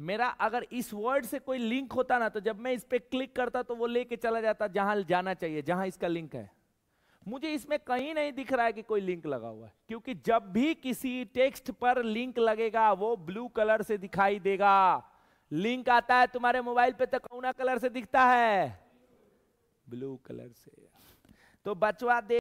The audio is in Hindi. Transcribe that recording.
मेरा अगर इस वर्ड से कोई लिंक होता ना तो जब मैं इस पर क्लिक करता तो वो लेके चला जाता जहां जाना चाहिए जहां इसका लिंक है मुझे इसमें कहीं नहीं दिख रहा है कि कोई लिंक लगा हुआ है क्योंकि जब भी किसी टेक्स्ट पर लिंक लगेगा वो ब्लू कलर से दिखाई देगा लिंक आता है तुम्हारे मोबाइल पे तो कौना कलर से दिखता है ब्लू कलर से तो बचवा दे